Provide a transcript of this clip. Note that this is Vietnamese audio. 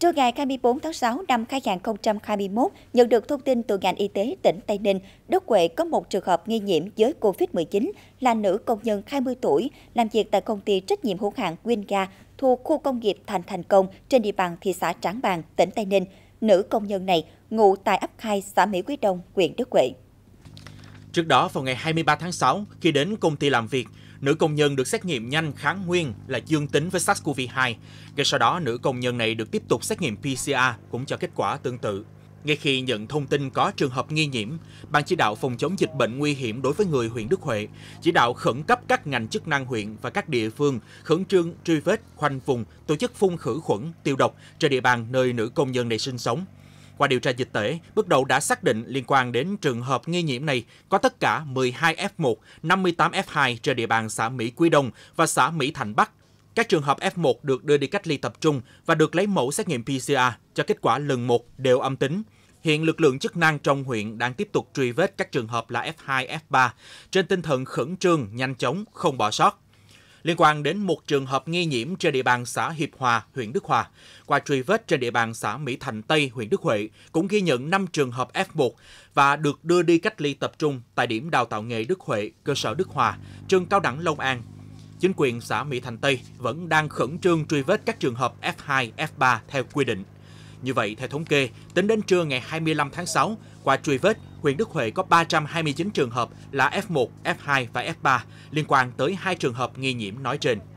Trưa ngày 24 tháng 6 năm 2021, nhận được thông tin từ ngành y tế tỉnh Tây Ninh, Đức Huệ có một trường hợp nghi nhiễm với COVID-19 là nữ công nhân 20 tuổi, làm việc tại công ty trách nhiệm hữu hạn Winga thuộc khu công nghiệp Thành Thành Công trên địa bàn thị xã Trảng Bàng, tỉnh Tây Ninh. Nữ công nhân này ngụ tại ấp 2 xã Mỹ Quý Đông, huyện Đức Huệ. Trước đó, vào ngày 23 tháng 6, khi đến công ty làm việc, nữ công nhân được xét nghiệm nhanh kháng nguyên là dương tính với SARS-CoV-2. Ngay sau đó, nữ công nhân này được tiếp tục xét nghiệm PCR cũng cho kết quả tương tự. Ngay khi nhận thông tin có trường hợp nghi nhiễm, Ban chỉ đạo phòng chống dịch bệnh nguy hiểm đối với người huyện Đức Huệ chỉ đạo khẩn cấp các ngành chức năng huyện và các địa phương khẩn trương truy vết, khoanh vùng, tổ chức phun khử khuẩn, tiêu độc trên địa bàn nơi nữ công nhân này sinh sống. Qua điều tra dịch tễ, bước đầu đã xác định liên quan đến trường hợp nghi nhiễm này có tất cả 12 F1, 58 F2 trên địa bàn xã Mỹ Quy Đông và xã Mỹ Thành Bắc. Các trường hợp F1 được đưa đi cách ly tập trung và được lấy mẫu xét nghiệm PCR cho kết quả lần 1 đều âm tính. Hiện lực lượng chức năng trong huyện đang tiếp tục truy vết các trường hợp là F2, F3 trên tinh thần khẩn trương, nhanh chóng, không bỏ sót liên quan đến một trường hợp nghi nhiễm trên địa bàn xã Hiệp Hòa, huyện Đức Hòa. Qua truy vết trên địa bàn xã Mỹ Thành Tây, huyện Đức Huệ cũng ghi nhận 5 trường hợp F1 và được đưa đi cách ly tập trung tại điểm đào tạo nghề Đức Huệ, cơ sở Đức Hòa, trường cao đẳng Long An. Chính quyền xã Mỹ Thành Tây vẫn đang khẩn trương truy vết các trường hợp F2, F3 theo quy định. Như vậy, theo thống kê, tính đến trưa ngày 25 tháng 6, qua truy vết, huyện Đức Huệ có 329 trường hợp là F1, F2 và F3 liên quan tới hai trường hợp nghi nhiễm nói trên.